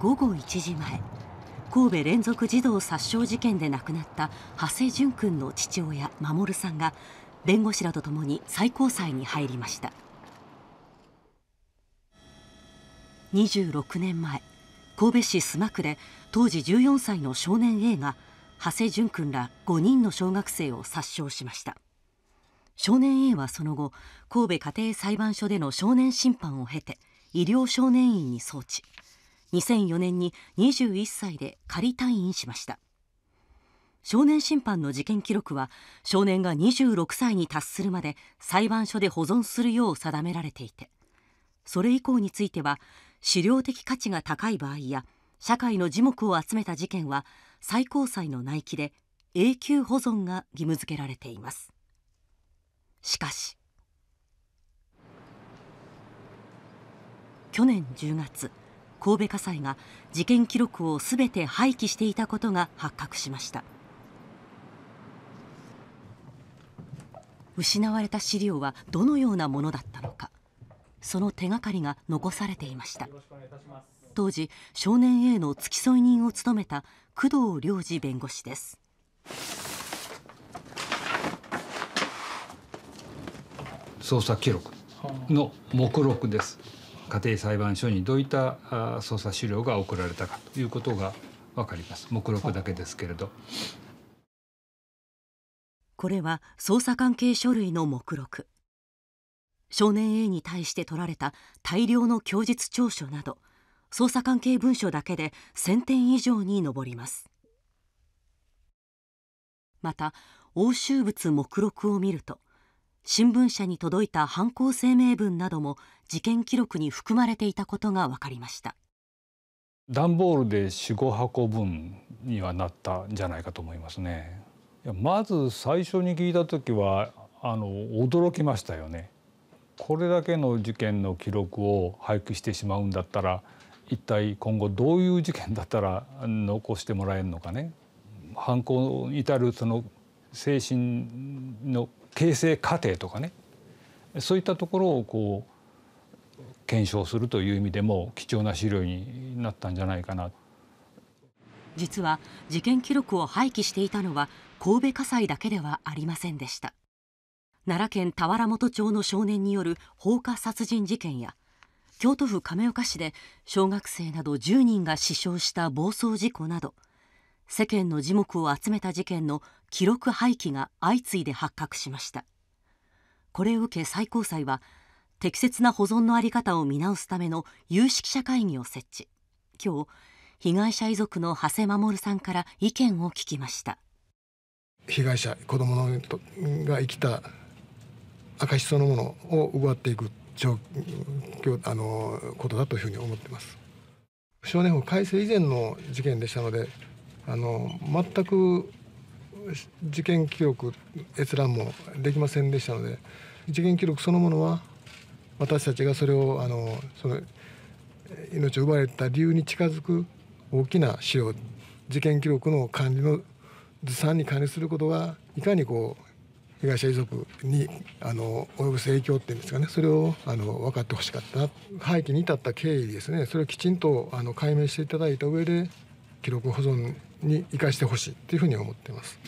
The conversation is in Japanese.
午後1時前神戸連続児童殺傷事件で亡くなった長谷淳君の父親守さんが弁護士らとともに最高裁に入りました26年前神戸市須磨区で当時14歳の少年 A が長谷淳君ら5人の小学生を殺傷しました少年 A はその後神戸家庭裁判所での少年審判を経て医療少年院に送致2004年に21歳で仮退院しました少年審判の事件記録は少年が26歳に達するまで裁判所で保存するよう定められていてそれ以降については資料的価値が高い場合や社会の耳目を集めた事件は最高裁の内規で永久保存が義務付けられていますしかし去年10月神戸火災が事件記録をすべて廃棄していたことが発覚しました失われた資料はどのようなものだったのかその手がかりが残されていました当時少年 A の付き添い人を務めた工藤良二弁護士です捜査記録の目録です家庭裁判所にどういった捜査資料が送られたかということが分かります目録だけですけれどこれは捜査関係書類の目録少年 A に対して取られた大量の供述調書など捜査関係文書だけで1000点以上に上りますまた押収物目録を見ると新聞社に届いた犯行声明文なども事件記録に含まれていたことが分かりました段ボールで45箱分にはなったんじゃないかと思いますねまず最初に聞いた時はあの驚きましたよねこれだけの事件の記録を廃棄してしまうんだったら一体今後どういう事件だったら残してもらえるのかね犯行に至るその精神の形成過程とかねそういったところをこう検証するという意味でも貴重な資料になったんじゃないかな。実は事件記録を廃棄していたのは神戸火災だけではありませんでした奈良県田原本町の少年による放火殺人事件や京都府亀岡市で小学生など10人が死傷した暴走事故など世間の耳目を集めた事件の記録廃棄が相次いで発覚しましたこれを受け最高裁は適切な保存の在り方を見直すための有識者会議を設置今日被害者遺族の長谷守さんから意見を聞きました被害者子供のが生きた証そのものを奪っていく状況あのことだというふうに思ってます少年法改正以前の事件でしたのであの全く事件記録閲覧もできませんでしたので事件記録そのものは私たちがそれをあのその命を奪われた理由に近づく大きな資料事件記録の管理のずさんに管理することがいかにこう被害者遺族にあの及ぶ影響っていうんですかねそれをあの分かってほしかった廃棄に至った経緯ですねそれをきちんとあの解明していただいた上で記録保存に生かしてほしいというふうに思っています。